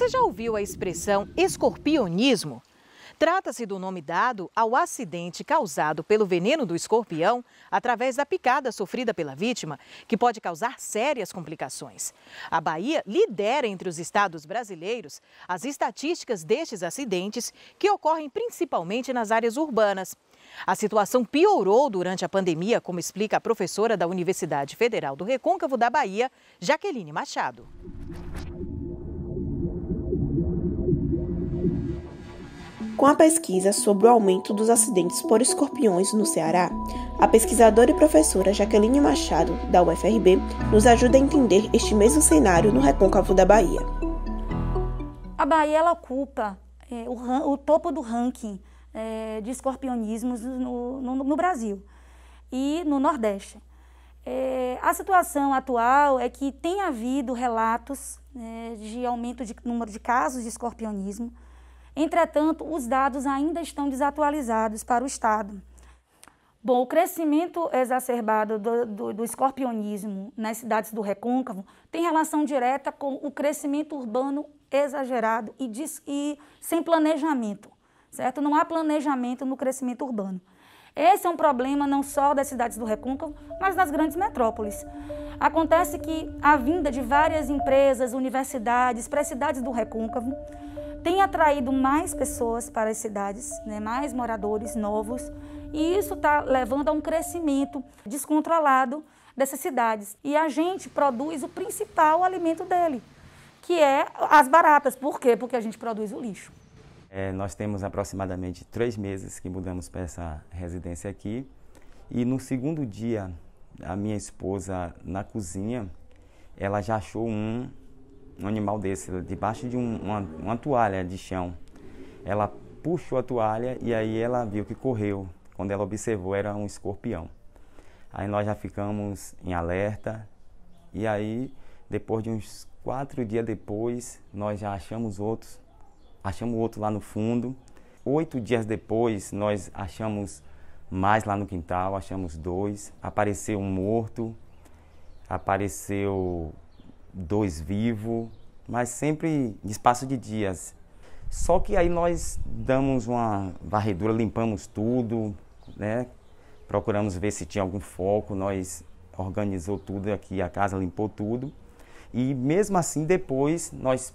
Você já ouviu a expressão escorpionismo? Trata-se do nome dado ao acidente causado pelo veneno do escorpião através da picada sofrida pela vítima, que pode causar sérias complicações. A Bahia lidera entre os estados brasileiros as estatísticas destes acidentes, que ocorrem principalmente nas áreas urbanas. A situação piorou durante a pandemia, como explica a professora da Universidade Federal do Recôncavo da Bahia, Jaqueline Machado. Com a pesquisa sobre o aumento dos acidentes por escorpiões no Ceará, a pesquisadora e professora Jaqueline Machado, da UFRB, nos ajuda a entender este mesmo cenário no recôncavo da Bahia. A Bahia ocupa é, o, o, topo do ranking é, de escorpionismos no, no, no, Brasil e no Nordeste. É, a situação atual é que tem havido relatos é, de aumento de número de casos de escorpionismo, Entretanto, os dados ainda estão desatualizados para o Estado. Bom, o crescimento exacerbado do, do, do, escorpionismo nas cidades do recôncavo tem relação direta com o crescimento urbano exagerado e, e sem planejamento, certo? Não há planejamento no crescimento urbano. Esse é um problema não só das cidades do recôncavo, mas das grandes metrópoles. Acontece que a vinda de várias empresas, universidades para as cidades do recôncavo tem atraído mais pessoas para as cidades, né, mais moradores novos, e isso está levando a um crescimento descontrolado dessas cidades. E a gente produz o principal alimento dele, que é as baratas. Por quê? Porque a gente produz o lixo. É, nós temos aproximadamente três meses que mudamos para essa residência aqui. E no segundo dia, a minha esposa na cozinha, ela já achou um um animal desse, debaixo de um, uma, uma toalha de chão. Ela puxou a toalha e aí ela viu que correu. Quando ela observou, era um escorpião. Aí nós já ficamos em alerta. E aí, depois de uns quatro dias depois, nós já achamos outros. Achamos outro lá no fundo. Oito dias depois, nós achamos mais lá no quintal, achamos dois. Apareceu um morto, apareceu dois vivo, mas sempre em espaço de dias. Só que aí nós damos uma varredura, limpamos tudo, né? Procuramos ver se tinha algum foco, nós organizou tudo aqui, a casa limpou tudo. E mesmo assim depois nós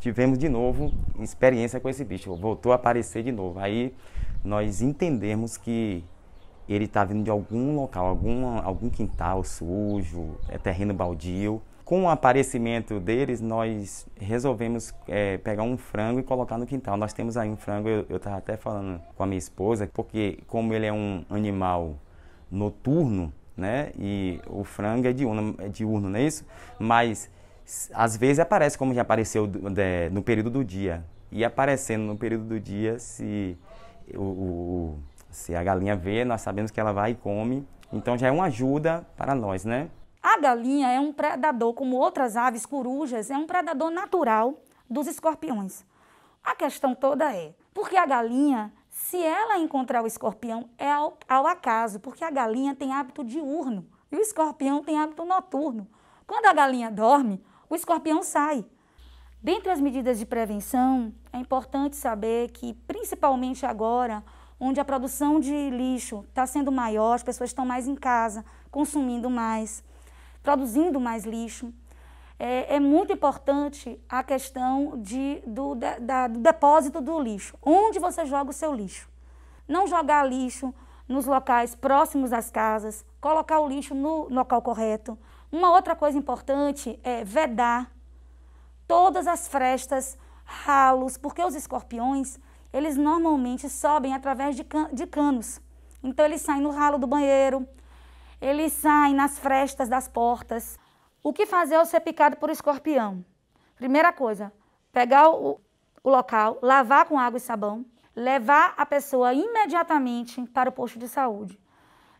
tivemos de novo experiência com esse bicho, voltou a aparecer de novo. Aí nós entendemos que ele está vindo de algum local, algum, algum quintal sujo, é terreno baldio. Com o aparecimento deles, nós resolvemos é, pegar um frango e colocar no quintal. Nós temos aí um frango, eu estava até falando com a minha esposa, porque como ele é um animal noturno, né? E o frango é diurno, é diurno não é isso? Mas às vezes aparece como já apareceu no período do dia. E aparecendo no período do dia, se o, o se a galinha vê, nós sabemos que ela vai e come. Então já é uma ajuda para nós, né? A galinha é um predador, como outras aves, corujas, é um predador natural dos escorpiões. A questão toda é, porque a galinha, se ela encontrar o escorpião, é ao, ao acaso, porque a galinha tem hábito diurno e o escorpião tem hábito noturno. Quando a galinha dorme, o escorpião sai. Dentre as medidas de prevenção, é importante saber que, principalmente agora, onde a produção de lixo está sendo maior, as pessoas estão mais em casa, consumindo mais, produzindo mais lixo. É, é muito importante a questão de, do, da, do depósito do lixo, onde você joga o seu lixo. Não jogar lixo nos locais próximos às casas, colocar o lixo no local correto. Uma outra coisa importante é vedar todas as frestas, ralos, porque os escorpiões eles normalmente sobem através de, can de canos. Então eles saem no ralo do banheiro, eles saem nas frestas das portas. O que fazer ao é ser picado por escorpião? Primeira coisa, pegar o, o local, lavar com água e sabão, levar a pessoa imediatamente para o posto de saúde.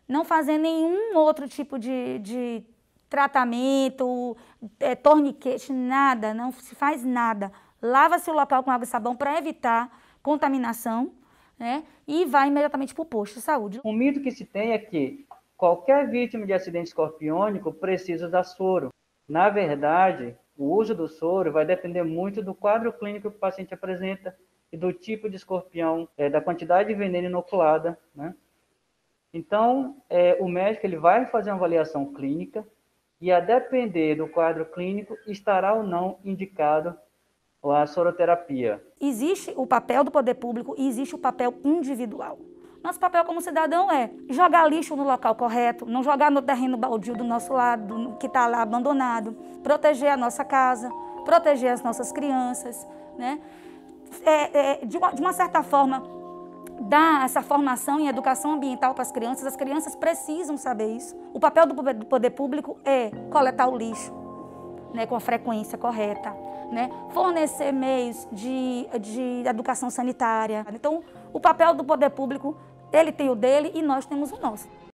Não fazer nenhum outro tipo de, de tratamento, é, torniquete, nada, não se faz nada. Lava-se o local com água e sabão para evitar contaminação, né? E vai imediatamente para o posto de saúde. O mito que se tem é que qualquer vítima de acidente escorpiônico precisa da soro. Na verdade, o uso do soro vai depender muito do quadro clínico que o paciente apresenta e do tipo de escorpião, é, da quantidade de veneno inoculada, né? Então, é, o médico ele vai fazer uma avaliação clínica e, a depender do quadro clínico, estará ou não indicado a soroterapia. Existe o papel do poder público e existe o papel individual. Nosso papel como cidadão é jogar lixo no local correto, não jogar no terreno baldio do nosso lado, que está lá abandonado, proteger a nossa casa, proteger as nossas crianças, né? É, é, de, uma, de uma certa forma, dar essa formação e educação ambiental para as crianças, as crianças precisam saber isso. O papel do poder público é coletar o lixo, né, com a frequência correta, né? fornecer meios de, de educação sanitária. Então, o papel do poder público, ele tem o dele e nós temos o nosso.